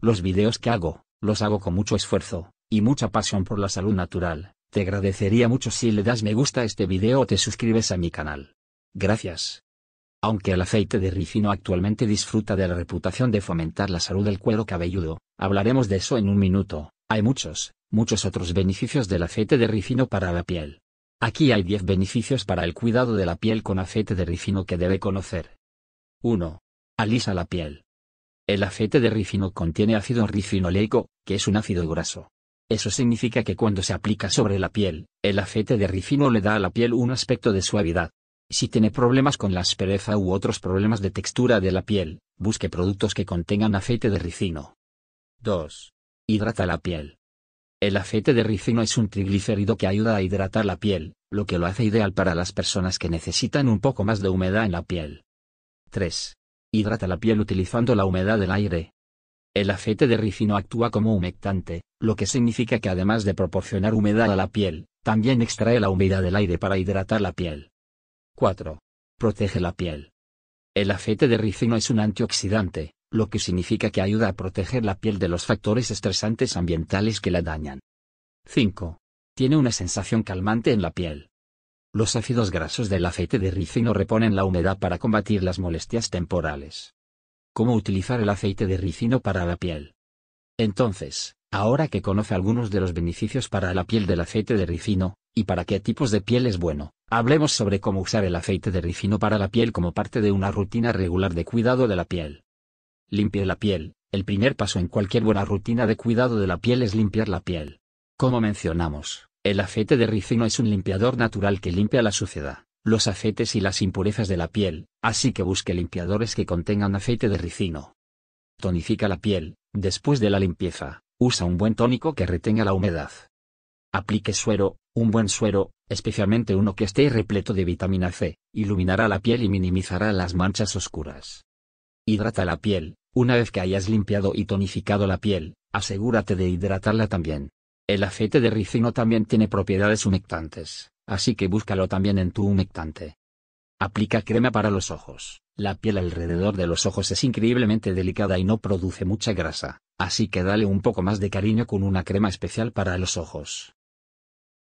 Los videos que hago, los hago con mucho esfuerzo, y mucha pasión por la salud natural. Te agradecería mucho si le das me gusta a este video o te suscribes a mi canal. Gracias. Aunque el aceite de ricino actualmente disfruta de la reputación de fomentar la salud del cuero cabelludo, hablaremos de eso en un minuto, hay muchos, muchos otros beneficios del aceite de ricino para la piel. Aquí hay 10 beneficios para el cuidado de la piel con aceite de ricino que debe conocer. 1. Alisa la piel. El aceite de ricino contiene ácido ricinoleico, que es un ácido graso. Eso significa que cuando se aplica sobre la piel, el aceite de ricino le da a la piel un aspecto de suavidad. Si tiene problemas con la aspereza u otros problemas de textura de la piel, busque productos que contengan aceite de ricino. 2. Hidrata la piel. El aceite de ricino es un triglicérido que ayuda a hidratar la piel, lo que lo hace ideal para las personas que necesitan un poco más de humedad en la piel. 3. Hidrata la piel utilizando la humedad del aire. El aceite de ricino actúa como humectante, lo que significa que además de proporcionar humedad a la piel, también extrae la humedad del aire para hidratar la piel. 4. Protege la piel. El aceite de ricino es un antioxidante, lo que significa que ayuda a proteger la piel de los factores estresantes ambientales que la dañan. 5. Tiene una sensación calmante en la piel. Los ácidos grasos del aceite de ricino reponen la humedad para combatir las molestias temporales. ¿Cómo utilizar el aceite de ricino para la piel? Entonces, ahora que conoce algunos de los beneficios para la piel del aceite de ricino, y para qué tipos de piel es bueno, hablemos sobre cómo usar el aceite de ricino para la piel como parte de una rutina regular de cuidado de la piel. Limpie la piel. El primer paso en cualquier buena rutina de cuidado de la piel es limpiar la piel. Como mencionamos, el aceite de ricino es un limpiador natural que limpia la suciedad, los aceites y las impurezas de la piel, así que busque limpiadores que contengan aceite de ricino. Tonifica la piel, después de la limpieza, usa un buen tónico que retenga la humedad. Aplique suero, un buen suero, especialmente uno que esté repleto de vitamina C, iluminará la piel y minimizará las manchas oscuras. Hidrata la piel, una vez que hayas limpiado y tonificado la piel, asegúrate de hidratarla también. El aceite de ricino también tiene propiedades humectantes, así que búscalo también en tu humectante. Aplica crema para los ojos. La piel alrededor de los ojos es increíblemente delicada y no produce mucha grasa, así que dale un poco más de cariño con una crema especial para los ojos.